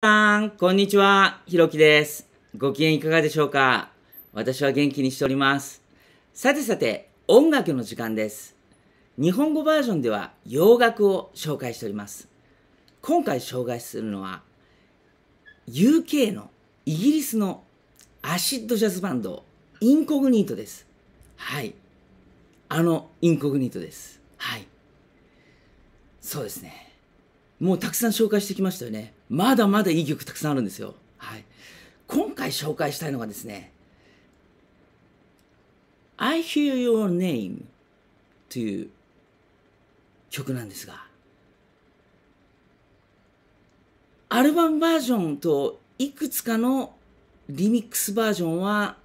さん、こんにちは。ひろきです。ご機嫌いかがでしょうか私は元気にしております。さてさて、音楽の時間です。日本語バージョンでは洋楽を紹介しております。今回紹介するのは、UK のイギリスのアシッドジャズバンド、インコグニートです。はい。あの、インコグニートです。はい。そうですね。もうたくさん紹介してきましたよね。まだまだいい曲たくさんあるんですよ。はい。今回紹介したいのがですね、I Hear Your Name という曲なんですが、アルバムバージョンといくつかのリミックスバージョンは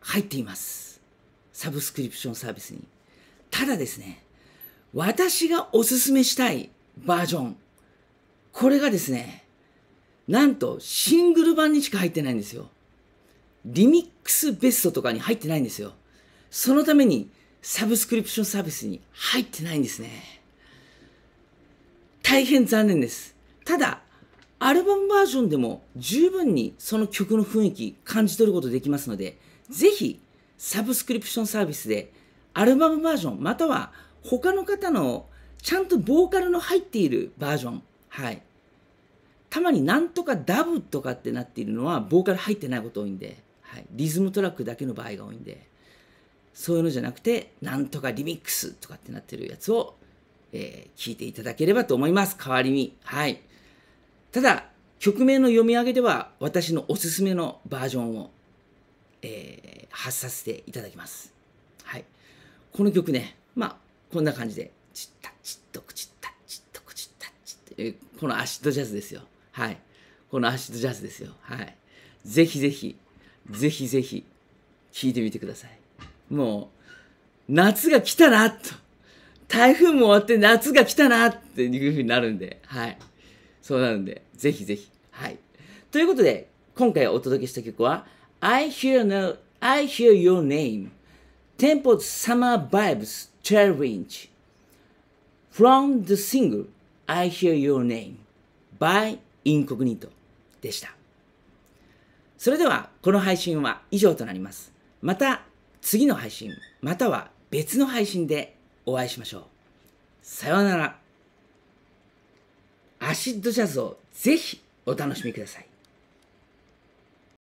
入っています。サブスクリプションサービスに。ただですね、私がおすすめしたいバージョン。これがですね、なんとシングル版にしか入ってないんですよ。リミックスベストとかに入ってないんですよ。そのためにサブスクリプションサービスに入ってないんですね。大変残念です。ただ、アルバムバージョンでも十分にその曲の雰囲気感じ取ることできますので、ぜひサブスクリプションサービスでアルバムバージョンまたは他の方のちゃんとボーカルの入っているバージョン。はい。たまになんとかダブとかってなっているのは、ボーカル入ってないこと多いんで、はい。リズムトラックだけの場合が多いんで、そういうのじゃなくて、なんとかリミックスとかってなってるやつを、えー、聞いていただければと思います。代わりに。はい。ただ、曲名の読み上げでは、私のおすすめのバージョンを、えー、発させていただきます。はい。この曲ね、まあ、こんな感じで、チッタチッとクチッタチッとクチッタチッという、このアシッドジャズですよ。はい。このアシッドジャズですよ。はい。ぜひぜひ、ぜひぜひ、聴いてみてください。もう、夏が来たなと。台風も終わって夏が来たなっていうふうになるんで、はい。そうなるんで、ぜひぜひ。はい。ということで、今回お届けした曲は、I hear, no, I hear your name Tempo's Summer Vibes Challenge from the single I Hear Your Name by Incognito でした。それではこの配信は以上となります。また次の配信、または別の配信でお会いしましょう。さようなら。アシッドジャズをぜひお楽しみください。